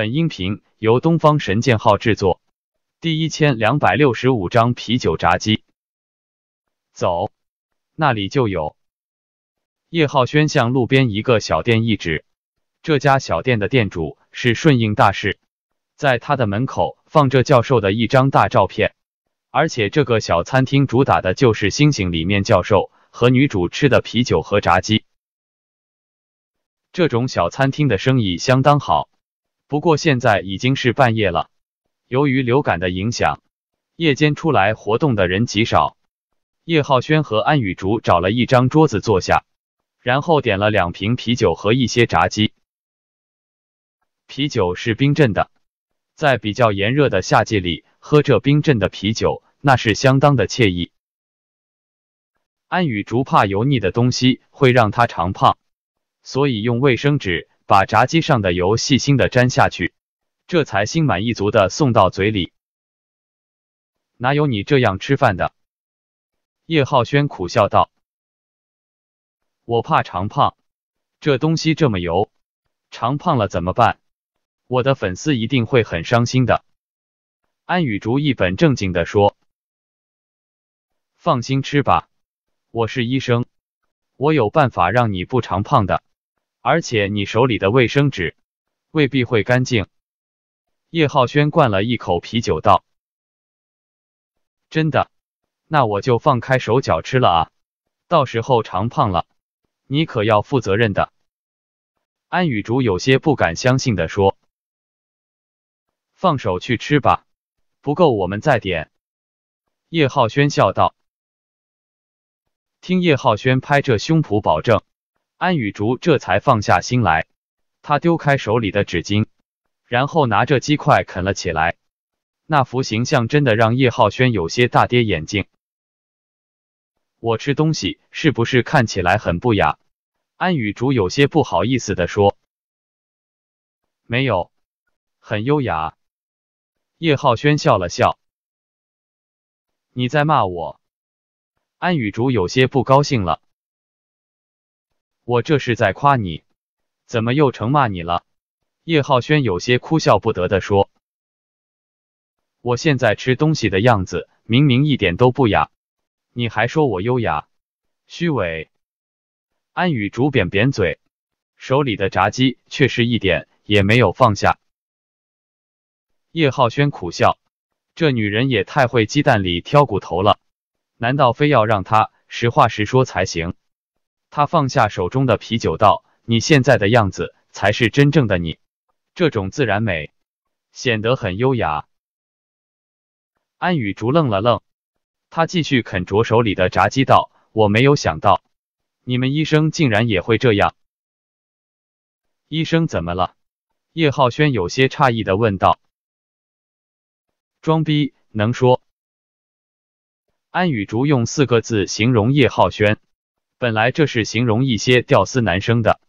本音频由东方神剑号制作，第一千两百六十五章啤酒炸鸡。走，那里就有。叶浩轩向路边一个小店一指，这家小店的店主是顺应大势，在他的门口放着教授的一张大照片，而且这个小餐厅主打的就是《星星》里面教授和女主吃的啤酒和炸鸡。这种小餐厅的生意相当好。不过现在已经是半夜了，由于流感的影响，夜间出来活动的人极少。叶浩轩和安雨竹找了一张桌子坐下，然后点了两瓶啤酒和一些炸鸡。啤酒是冰镇的，在比较炎热的夏季里喝这冰镇的啤酒，那是相当的惬意。安雨竹怕油腻的东西会让他长胖，所以用卫生纸。把炸鸡上的油细心的粘下去，这才心满意足的送到嘴里。哪有你这样吃饭的？叶浩轩苦笑道：“我怕长胖，这东西这么油，长胖了怎么办？我的粉丝一定会很伤心的。”安雨竹一本正经的说：“放心吃吧，我是医生，我有办法让你不长胖的。”而且你手里的卫生纸未必会干净。叶浩轩灌了一口啤酒道：“真的，那我就放开手脚吃了啊！到时候长胖了，你可要负责任的。”安雨竹有些不敢相信的说：“放手去吃吧，不够我们再点。”叶浩轩笑道：“听叶浩轩拍着胸脯保证。”安雨竹这才放下心来，他丢开手里的纸巾，然后拿着鸡块啃了起来。那副形象真的让叶浩轩有些大跌眼镜。我吃东西是不是看起来很不雅？安雨竹有些不好意思地说。没有，很优雅。叶浩轩笑了笑。你在骂我？安雨竹有些不高兴了。我这是在夸你，怎么又成骂你了？叶浩轩有些哭笑不得的说：“我现在吃东西的样子明明一点都不雅，你还说我优雅、虚伪。”安雨竹扁扁嘴，手里的炸鸡却是一点也没有放下。叶浩轩苦笑：“这女人也太会鸡蛋里挑骨头了，难道非要让她实话实说才行？”他放下手中的啤酒，道：“你现在的样子才是真正的你，这种自然美，显得很优雅。”安雨竹愣了愣，他继续啃着手里的炸鸡，道：“我没有想到，你们医生竟然也会这样。”“医生怎么了？”叶浩轩有些诧异的问道。“装逼能说？”安雨竹用四个字形容叶浩轩。本来这是形容一些屌丝男生的，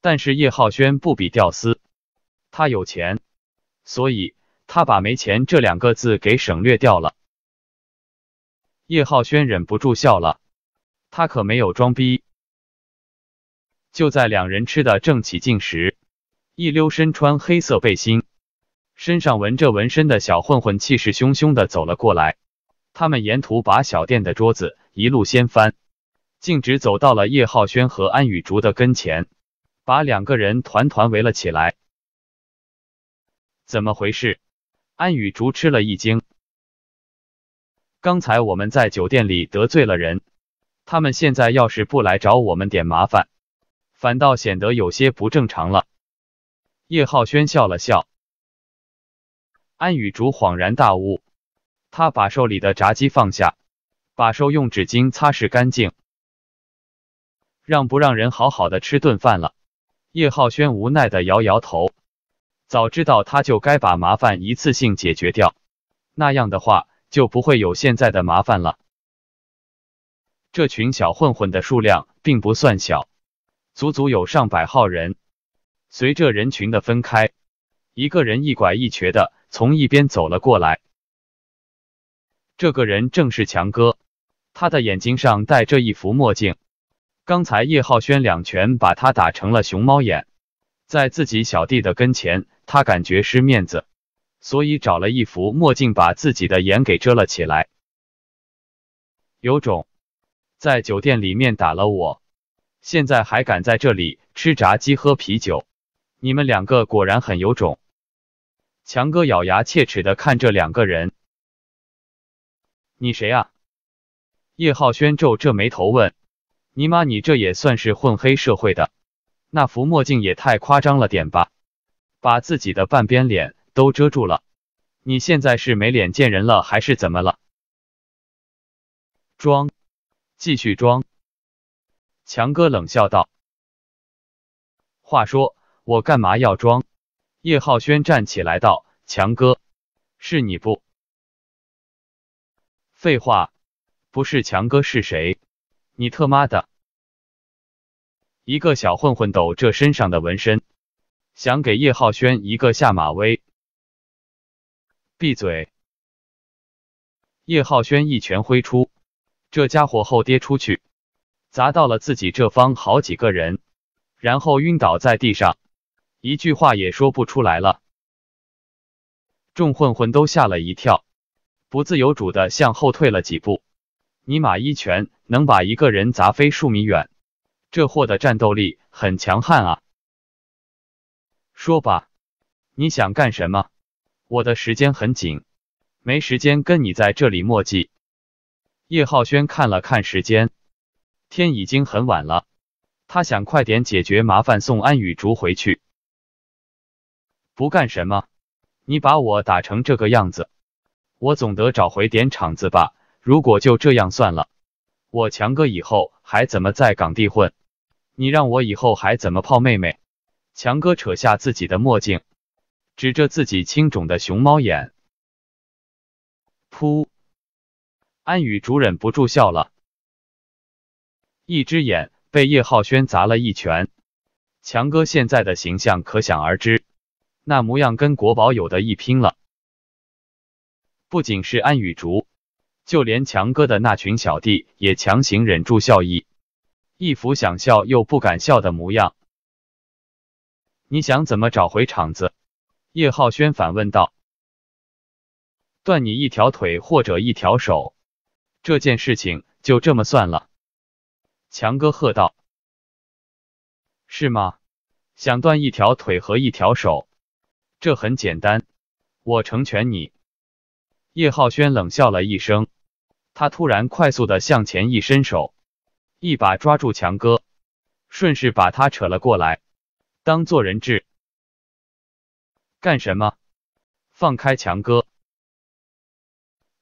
但是叶浩轩不比屌丝，他有钱，所以他把没钱这两个字给省略掉了。叶浩轩忍不住笑了，他可没有装逼。就在两人吃的正起劲时，一溜身穿黑色背心、身上纹着纹身的小混混气势汹汹的走了过来，他们沿途把小店的桌子一路掀翻。径直走到了叶浩轩和安雨竹的跟前，把两个人团团围了起来。怎么回事？安雨竹吃了一惊。刚才我们在酒店里得罪了人，他们现在要是不来找我们点麻烦，反倒显得有些不正常了。叶浩轩笑了笑。安雨竹恍然大悟，他把手里的炸鸡放下，把手用纸巾擦拭干净。让不让人好好的吃顿饭了？叶浩轩无奈的摇摇头，早知道他就该把麻烦一次性解决掉，那样的话就不会有现在的麻烦了。这群小混混的数量并不算小，足足有上百号人。随着人群的分开，一个人一拐一瘸的从一边走了过来。这个人正是强哥，他的眼睛上戴着一副墨镜。刚才叶浩轩两拳把他打成了熊猫眼，在自己小弟的跟前，他感觉失面子，所以找了一副墨镜把自己的眼给遮了起来。有种，在酒店里面打了我，现在还敢在这里吃炸鸡喝啤酒？你们两个果然很有种！强哥咬牙切齿的看这两个人。你谁啊？叶浩轩皱着眉头问。尼玛，你这也算是混黑社会的？那副墨镜也太夸张了点吧，把自己的半边脸都遮住了。你现在是没脸见人了，还是怎么了？装，继续装。强哥冷笑道：“话说，我干嘛要装？”叶浩轩站起来道：“强哥，是你不？”废话，不是强哥是谁？你特妈的！一个小混混抖这身上的纹身，想给叶浩轩一个下马威。闭嘴！叶浩轩一拳挥出，这家伙后跌出去，砸到了自己这方好几个人，然后晕倒在地上，一句话也说不出来了。众混混都吓了一跳，不自由主的向后退了几步。你马一拳能把一个人砸飞数米远，这货的战斗力很强悍啊！说吧，你想干什么？我的时间很紧，没时间跟你在这里墨迹。叶浩轩看了看时间，天已经很晚了，他想快点解决麻烦，送安雨竹回去。不干什么，你把我打成这个样子，我总得找回点场子吧。如果就这样算了，我强哥以后还怎么在港地混？你让我以后还怎么泡妹妹？强哥扯下自己的墨镜，指着自己青肿的熊猫眼，噗，安雨竹忍不住笑了。一只眼被叶浩轩砸了一拳，强哥现在的形象可想而知，那模样跟国宝有的一拼了。不仅是安雨竹。就连强哥的那群小弟也强行忍住笑意，一副想笑又不敢笑的模样。你想怎么找回场子？叶浩轩反问道。断你一条腿或者一条手，这件事情就这么算了。强哥喝道：“是吗？想断一条腿和一条手，这很简单，我成全你。”叶浩轩冷笑了一声。他突然快速的向前一伸手，一把抓住强哥，顺势把他扯了过来，当做人质。干什么？放开强哥！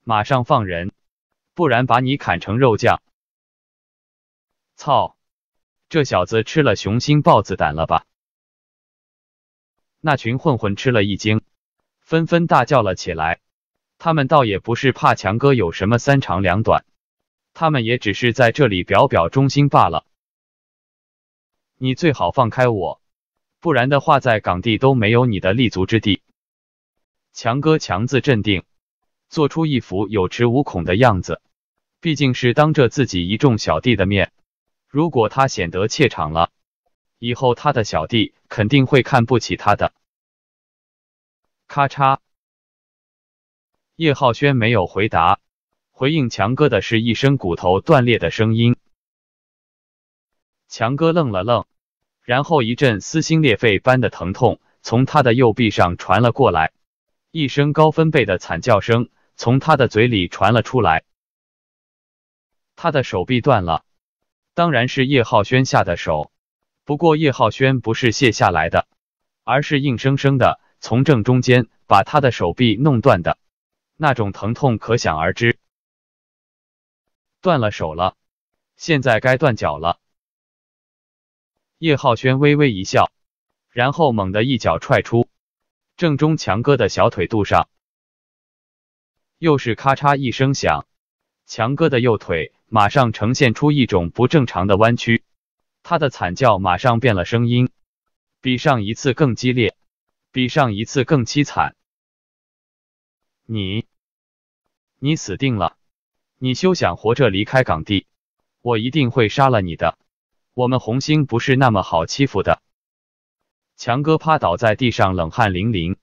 马上放人，不然把你砍成肉酱！操！这小子吃了雄心豹子胆了吧？那群混混吃了一惊，纷纷大叫了起来。他们倒也不是怕强哥有什么三长两短，他们也只是在这里表表忠心罢了。你最好放开我，不然的话在港地都没有你的立足之地。强哥强自镇定，做出一副有恃无恐的样子。毕竟是当着自己一众小弟的面，如果他显得怯场了，以后他的小弟肯定会看不起他的。咔嚓。叶浩轩没有回答，回应强哥的是一声骨头断裂的声音。强哥愣了愣，然后一阵撕心裂肺般的疼痛从他的右臂上传了过来，一声高分贝的惨叫声从他的嘴里传了出来。他的手臂断了，当然是叶浩轩下的手，不过叶浩轩不是卸下来的，而是硬生生的从正中间把他的手臂弄断的。那种疼痛可想而知，断了手了，现在该断脚了。叶浩轩微微一笑，然后猛地一脚踹出，正中强哥的小腿肚上。又是咔嚓一声响，强哥的右腿马上呈现出一种不正常的弯曲，他的惨叫马上变了声音，比上一次更激烈，比上一次更凄惨。你。你死定了！你休想活着离开港地，我一定会杀了你的。我们红星不是那么好欺负的。强哥趴倒在地上，冷汗淋淋。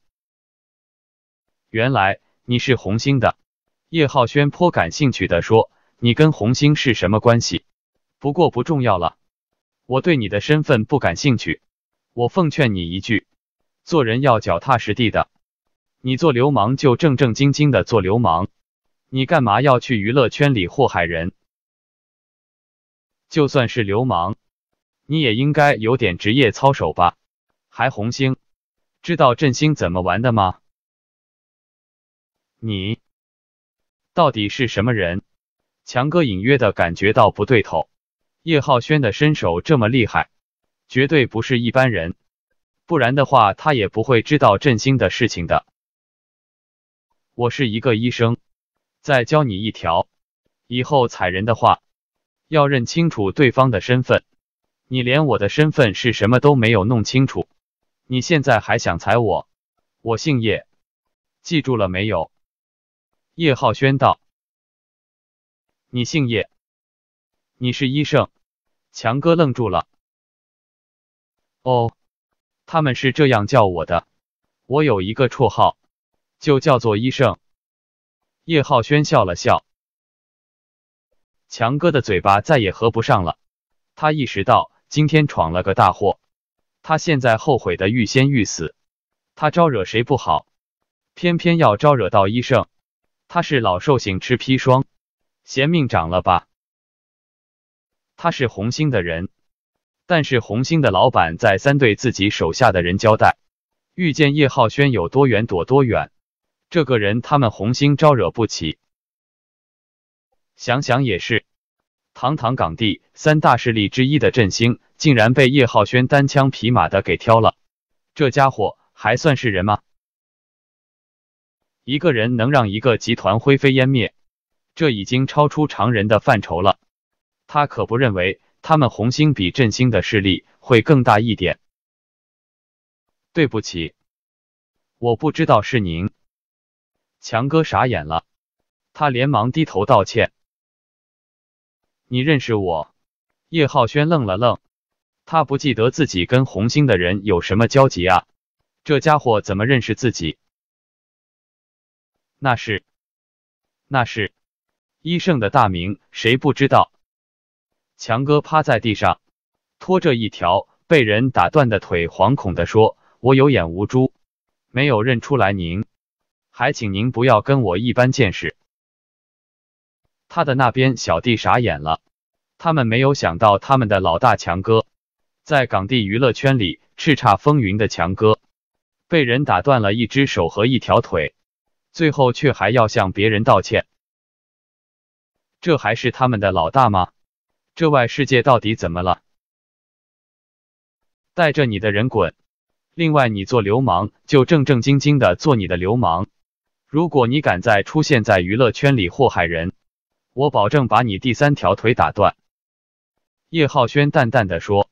原来你是红星的。叶浩轩颇感兴趣的说：“你跟红星是什么关系？不过不重要了，我对你的身份不感兴趣。我奉劝你一句，做人要脚踏实地的。你做流氓就正正经经的做流氓。”你干嘛要去娱乐圈里祸害人？就算是流氓，你也应该有点职业操守吧？还红星，知道振兴怎么玩的吗？你到底是什么人？强哥隐约的感觉到不对头。叶浩轩的身手这么厉害，绝对不是一般人，不然的话他也不会知道振兴的事情的。我是一个医生。再教你一条，以后踩人的话，要认清楚对方的身份。你连我的身份是什么都没有弄清楚，你现在还想踩我？我姓叶，记住了没有？叶浩轩道：“你姓叶，你是医圣。”强哥愣住了。“哦，他们是这样叫我的。我有一个绰号，就叫做医圣。”叶浩轩笑了笑，强哥的嘴巴再也合不上了。他意识到今天闯了个大祸，他现在后悔的欲仙欲死。他招惹谁不好，偏偏要招惹到医生。他是老寿星吃砒霜，嫌命长了吧？他是红星的人，但是红星的老板再三对自己手下的人交代：遇见叶浩轩有多远，躲多远。这个人，他们红星招惹不起。想想也是，堂堂港地三大势力之一的振兴，竟然被叶浩轩单枪匹马的给挑了，这家伙还算是人吗？一个人能让一个集团灰飞烟灭，这已经超出常人的范畴了。他可不认为他们红星比振兴的势力会更大一点。对不起，我不知道是您。强哥傻眼了，他连忙低头道歉。你认识我？叶浩轩愣了愣，他不记得自己跟红星的人有什么交集啊，这家伙怎么认识自己？那是，那是医圣的大名，谁不知道？强哥趴在地上，拖着一条被人打断的腿，惶恐的说：“我有眼无珠，没有认出来您。”还请您不要跟我一般见识。他的那边小弟傻眼了，他们没有想到他们的老大强哥，在港地娱乐圈里叱咤风云的强哥，被人打断了一只手和一条腿，最后却还要向别人道歉。这还是他们的老大吗？这外世界到底怎么了？带着你的人滚！另外，你做流氓就正正经经的做你的流氓。如果你敢再出现在娱乐圈里祸害人，我保证把你第三条腿打断。”叶浩轩淡淡的说。